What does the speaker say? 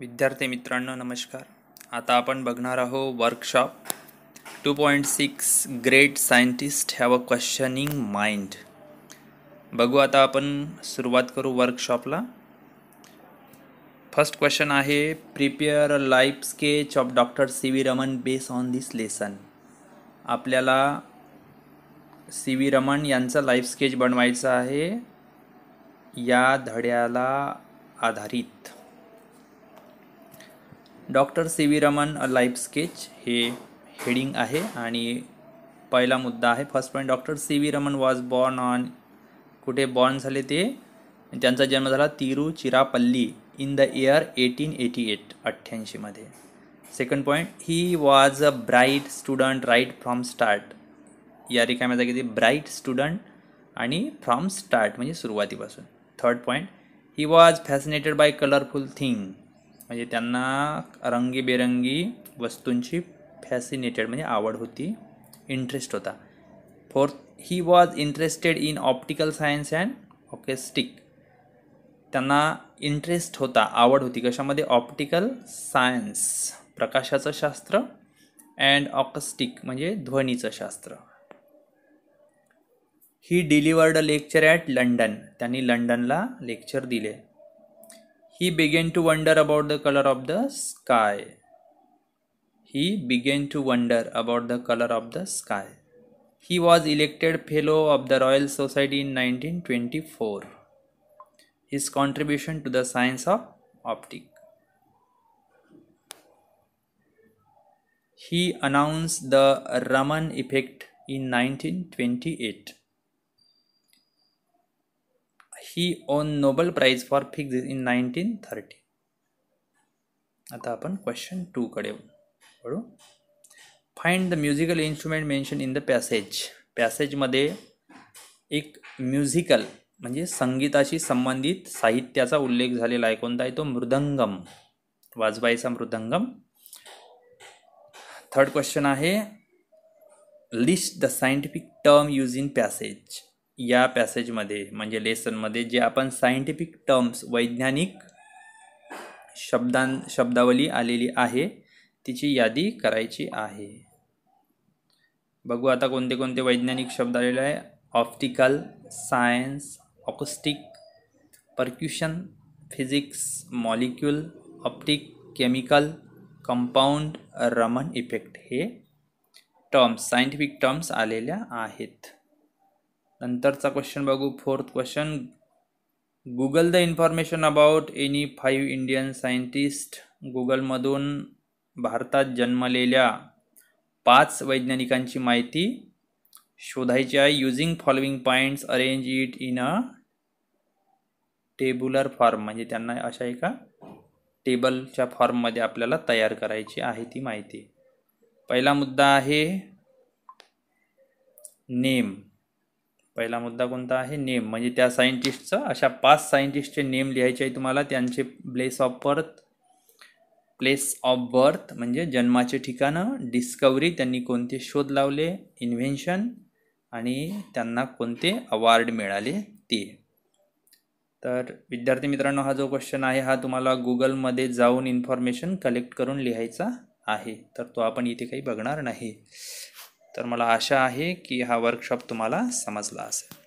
विद्यार्थी मित्रांनो नमस्कार आता आपण बघणार आहोत workshop two point six great scientist have a questioning mind बघू आता आपण सुरुवात करू वर्कशॉपला फर्स्ट क्वेश्चन आहे prepare a life sketch of doctor C V Raman base on this lesson आपल्याला सी व्ही रमन यांचा लाईफ स्केच बनवायचा आहे या धड्याला आधारित doctor C V Raman a life sketch हे हेडिंग आहे आणि पहिला मुद्दा आहे first point doctor C V Raman was born on कुठे बॉर्न झाले ते त्यांचा जन्म झाला Tiruchirappalli in the year eighteen eighty eight अठ्ठ्याऐंशीमध्ये second point he was a bright student right from start या रिकाम्या जागी ते ब्राईट स्टुडंट आणि फ्रॉम स्टार्ट म्हणजे सुरुवातीपासून third point he was fascinated by colourful thing म्हणजे त्यांना रंगीबेरंगी वस्तूंची फॅसिनेटेड म्हणजे आवड होती इंटरेस्ट होता fourth he was interested in optical science and acoustic त्यांना इंटरेस्ट होता आवड होती कशामध्ये ऑप्टिकल सायन्स प्रकाशाचं शास्त्र अँड ऑकस्टिक म्हणजे ध्वनीचं शास्त्र he delivered lecture at London त्यांनी लंडनला लेक्चर दिले He began to wonder about the color of the sky. He began to wonder about the color of the sky. He was elected Fellow of the Royal Society in 1924. His contribution to the science of optics. He announced the Raman effect in 1928. He won Nobel prize for physics in nineteen thirty आता आपण question टूकडे बळू find the musical instrument mention in the passage पॅसेजमध्ये एक musical म्हणजे संगीताशी संबंधित साहित्याचा उल्लेख झालेला आहे कोणता आहे तो मृदंगम वाजबाईचा मृदंगम थर्ड क्वेश्चन आहे list the scientific term use in passage या पॅसेजमध्ये म्हणजे लेसनमध्ये जे आपण सायंटिफिक टर्म्स वैज्ञानिक शब्दां शब्दावली आलेली आहे तिची यादी करायची आहे बघू आता कोणते कोणते वैज्ञानिक शब्द आलेले आहे optical science acoustic percussion physics molecule optic chemical compound Raman effect हे टर्म्स सायंटिफिक टर्म्स आलेल्या आहेत नंतरचा क्वेश्चन बघू fourth question Google the information about any five Indian scientist गुगलमधून भारतात जन्मलेल्या पाच वैज्ञानिकांची माहिती शोधायची आहे using following points arrange it in a tabular form म्हणजे त्यांना अशा एका टेबलच्या फॉर्ममध्ये आपल्याला तयार करायची आहे ती माहिती पहिला मुद्दा आहे नेम पहिला मुद्दा कोणता आहे नेम म्हणजे त्या सायंटिस्टचं अशा पाच सायंटिस्टचे नेम लिहायचे आहे तुम्हाला त्यांचे place of birth place of birth म्हणजे जन्माचे ठिकाणं डिस्कवरी त्यांनी कोणते शोध लावले इन्व्हेन्शन आणि त्यांना कोणते अवॉर्ड मिळाले ते तर विद्यार्थी मित्रांनो हा जो क्वेश्चन आहे हा तुम्हाला गुगलमध्ये जाऊन इन्फॉर्मेशन कलेक्ट करून लिहायचा आहे तर तो आपण इथे काही बघणार नाही तर मला आशा आहे की हा वर्कशॉप तुम्हाला समजला असेल